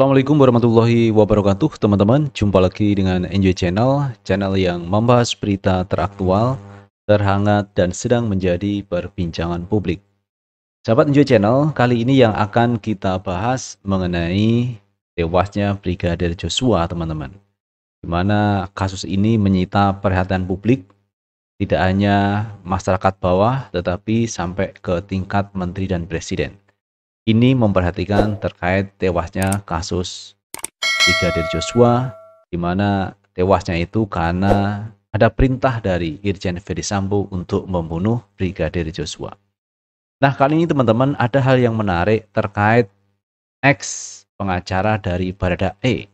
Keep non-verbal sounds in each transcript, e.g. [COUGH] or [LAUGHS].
Assalamualaikum warahmatullahi wabarakatuh teman-teman Jumpa lagi dengan Enjoy Channel Channel yang membahas berita teraktual Terhangat dan sedang menjadi perbincangan publik Sahabat Enjoy Channel Kali ini yang akan kita bahas Mengenai tewasnya Brigadir Joshua teman-teman Dimana kasus ini menyita perhatian publik Tidak hanya masyarakat bawah Tetapi sampai ke tingkat menteri dan presiden ini memperhatikan terkait tewasnya kasus Brigadir Joshua di mana tewasnya itu karena ada perintah dari Irjen Ferry Sambo untuk membunuh Brigadir Joshua. Nah, kali ini teman-teman ada hal yang menarik terkait ex pengacara dari Barada E.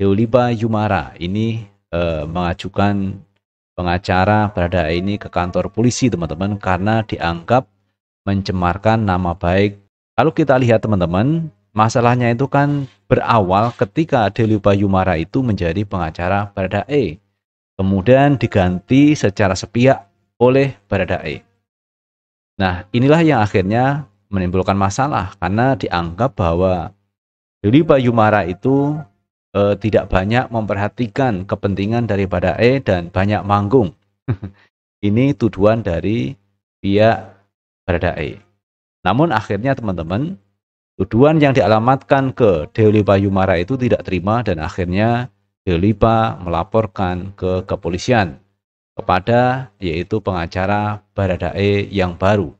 Deoliba Yumara ini eh, mengajukan pengacara Barada E ini ke kantor polisi teman-teman karena dianggap mencemarkan nama baik kalau kita lihat teman-teman, masalahnya itu kan berawal ketika Deli Yumara itu menjadi pengacara Barada E, Kemudian diganti secara sepihak oleh Barada E. Nah, inilah yang akhirnya menimbulkan masalah karena dianggap bahwa Deli Yumara itu e, tidak banyak memperhatikan kepentingan dari Barada E dan banyak manggung. [LAUGHS] Ini tuduhan dari pihak Barada E. Namun akhirnya teman-teman, tuduhan yang dialamatkan ke Deolipa Yumara itu tidak terima dan akhirnya Deolipa melaporkan ke kepolisian kepada yaitu pengacara Baradae yang baru.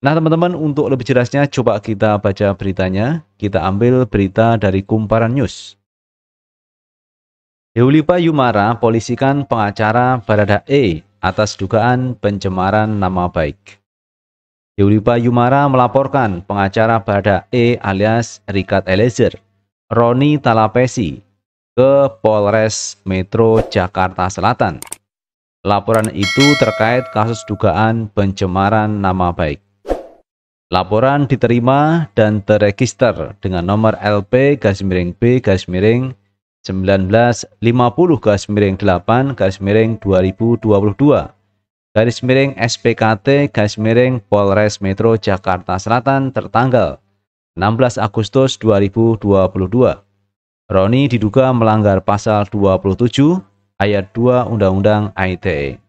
Nah teman-teman untuk lebih jelasnya coba kita baca beritanya. Kita ambil berita dari Kumparan News. Deulipa Yumara polisikan pengacara Baradae atas dugaan pencemaran nama baik. Yulipa Yumara melaporkan pengacara Barada E alias Richard Eliezer, Roni Talapesi, ke Polres Metro Jakarta Selatan. Laporan itu terkait kasus dugaan pencemaran nama baik. Laporan diterima dan terregister dengan nomor LP garis miring B garis miring 1950 garis miring 8 garis miring 2022 garis miring SPKT garis miring Polres Metro Jakarta Selatan tertanggal 16 Agustus 2022. Roni diduga melanggar pasal 27 ayat 2 Undang-Undang ITE.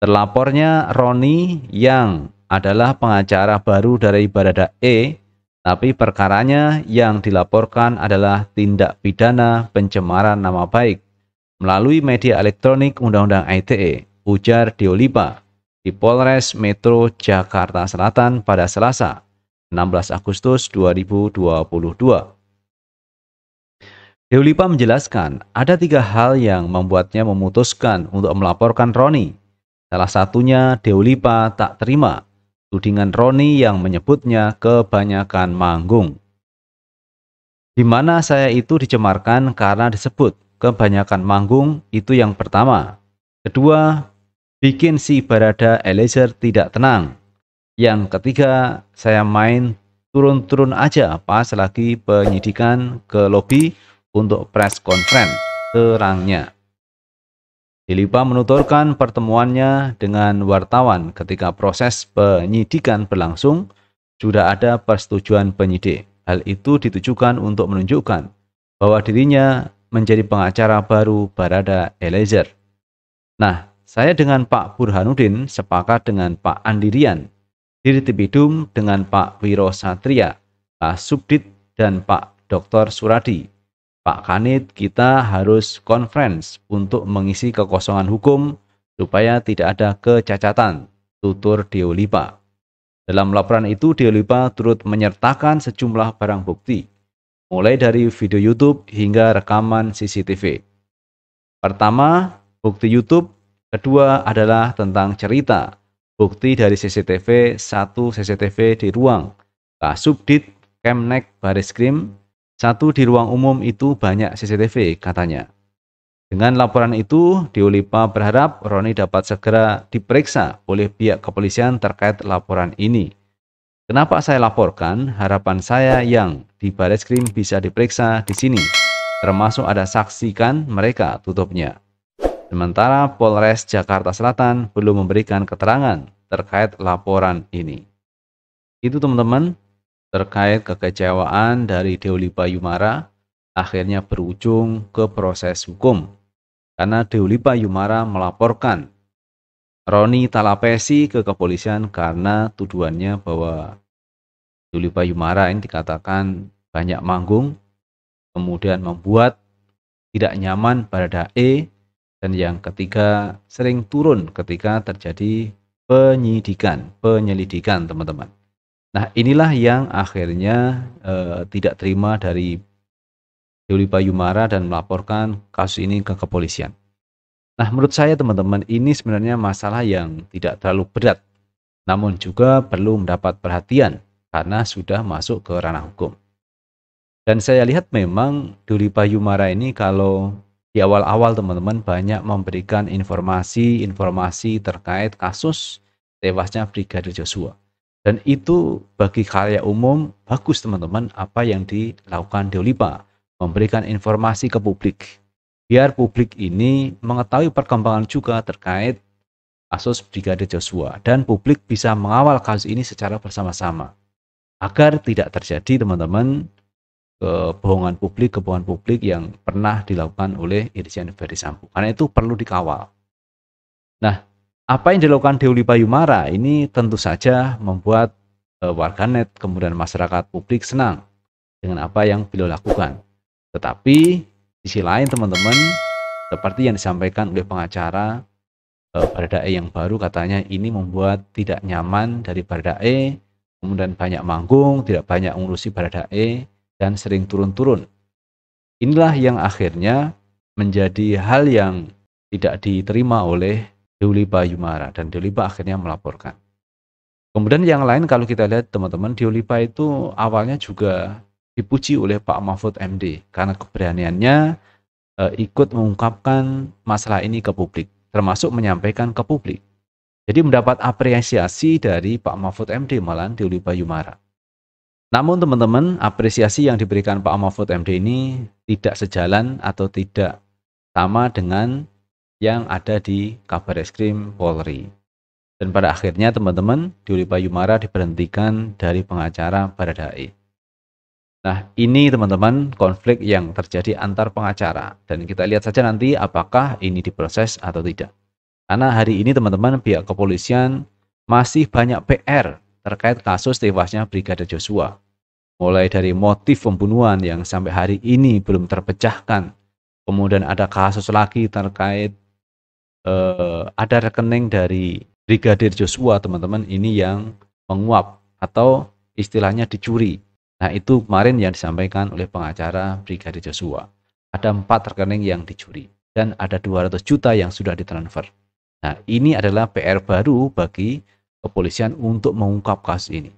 Terlapornya Roni yang adalah pengacara baru dari Barada E, tapi perkaranya yang dilaporkan adalah tindak pidana pencemaran nama baik melalui media elektronik Undang-Undang ITE ujar Deolipa di Polres Metro Jakarta Selatan pada Selasa, 16 Agustus 2022. Deulipa menjelaskan, ada tiga hal yang membuatnya memutuskan untuk melaporkan Roni. Salah satunya, Deulipa tak terima tudingan Roni yang menyebutnya kebanyakan manggung. Di mana saya itu dicemarkan karena disebut kebanyakan manggung itu yang pertama. Kedua, bikin si Barada Eliezer tidak tenang. Yang ketiga, saya main turun-turun aja pas lagi penyidikan ke lobi untuk press conference, terangnya. Dilipa menuturkan pertemuannya dengan wartawan ketika proses penyidikan berlangsung, sudah ada persetujuan penyidik. Hal itu ditujukan untuk menunjukkan bahwa dirinya menjadi pengacara baru Barada Eliezer. Nah, saya dengan Pak Burhanuddin sepakat dengan Pak Andirian, diri Dirtibidum dengan Pak Wiro Satria, Pak Subdit dan Pak Dr. Suradi. Pak Kanit kita harus conference untuk mengisi kekosongan hukum supaya tidak ada kecacatan, tutur Deolipa. Dalam laporan itu, Deolipa turut menyertakan sejumlah barang bukti, mulai dari video YouTube hingga rekaman CCTV. Pertama, bukti YouTube Kedua adalah tentang cerita, bukti dari CCTV satu CCTV di ruang. Kasubdit Kemnek krim satu di ruang umum itu banyak CCTV katanya. Dengan laporan itu, Diulipa berharap Roni dapat segera diperiksa oleh pihak kepolisian terkait laporan ini. Kenapa saya laporkan? Harapan saya yang di baris krim bisa diperiksa di sini. Termasuk ada saksikan mereka tutupnya. Sementara Polres Jakarta Selatan belum memberikan keterangan terkait laporan ini. Itu teman-teman, terkait kekecewaan dari Deuli Bayumara akhirnya berujung ke proses hukum. Karena Deuli Bayumara melaporkan Roni Talapesi ke kepolisian karena tuduhannya bahwa Deuli Bayumara ini dikatakan banyak manggung, kemudian membuat tidak nyaman pada dae dan yang ketiga, sering turun ketika terjadi penyidikan, penyelidikan, teman-teman. Nah, inilah yang akhirnya e, tidak terima dari Yuli Bayumara dan melaporkan kasus ini ke kepolisian. Nah, menurut saya teman-teman, ini sebenarnya masalah yang tidak terlalu berat, namun juga perlu mendapat perhatian karena sudah masuk ke ranah hukum. Dan saya lihat memang Duri Payumara ini kalau di awal-awal teman-teman banyak memberikan informasi-informasi terkait kasus tewasnya Brigadir Joshua. Dan itu bagi karya umum bagus teman-teman apa yang dilakukan Deolipa memberikan informasi ke publik. Biar publik ini mengetahui perkembangan juga terkait kasus Brigadir Joshua dan publik bisa mengawal kasus ini secara bersama-sama agar tidak terjadi teman-teman kebohongan publik, kebohongan publik yang pernah dilakukan oleh Irjen Ferry Sambo. Karena itu perlu dikawal. Nah, apa yang dilakukan Dewi Bayumara ini tentu saja membuat e, warganet kemudian masyarakat publik senang dengan apa yang beliau lakukan. Tetapi sisi lain teman-teman seperti yang disampaikan oleh pengacara eh, E yang baru katanya ini membuat tidak nyaman dari E kemudian banyak manggung, tidak banyak mengurusi E dan sering turun-turun. Inilah yang akhirnya menjadi hal yang tidak diterima oleh Deulipa Yumara dan Deulipa akhirnya melaporkan. Kemudian yang lain kalau kita lihat teman-teman Bayu itu awalnya juga dipuji oleh Pak Mahfud MD karena keberaniannya eh, ikut mengungkapkan masalah ini ke publik termasuk menyampaikan ke publik. Jadi mendapat apresiasi dari Pak Mahfud MD malahan Deulipa Yumara. Namun teman-teman, apresiasi yang diberikan Pak Mahfud MD ini tidak sejalan atau tidak sama dengan yang ada di Kabar Eskrim Polri. Dan pada akhirnya teman-teman, Duri Payumara diberhentikan dari pengacara Baradae. Nah, ini teman-teman konflik yang terjadi antar pengacara. Dan kita lihat saja nanti apakah ini diproses atau tidak. Karena hari ini teman-teman pihak kepolisian masih banyak PR terkait kasus tewasnya Brigade Joshua. Mulai dari motif pembunuhan yang sampai hari ini belum terpecahkan, kemudian ada kasus lagi terkait eh, ada rekening dari Brigadir Joshua, teman-teman, ini yang menguap atau istilahnya dicuri. Nah, itu kemarin yang disampaikan oleh pengacara Brigadir Joshua. Ada empat rekening yang dicuri dan ada 200 juta yang sudah ditransfer. Nah, ini adalah PR baru bagi kepolisian untuk mengungkap kasus ini.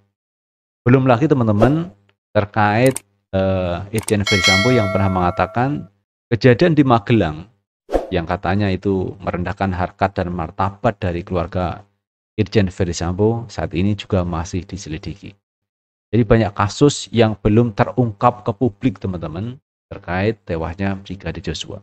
Belum lagi teman-teman terkait uh, Irjen Ferdisambo yang pernah mengatakan kejadian di Magelang yang katanya itu merendahkan harkat dan martabat dari keluarga Irjen Ferdisambo saat ini juga masih diselidiki. Jadi banyak kasus yang belum terungkap ke publik teman-teman terkait tewasnya Brigadir Joshua.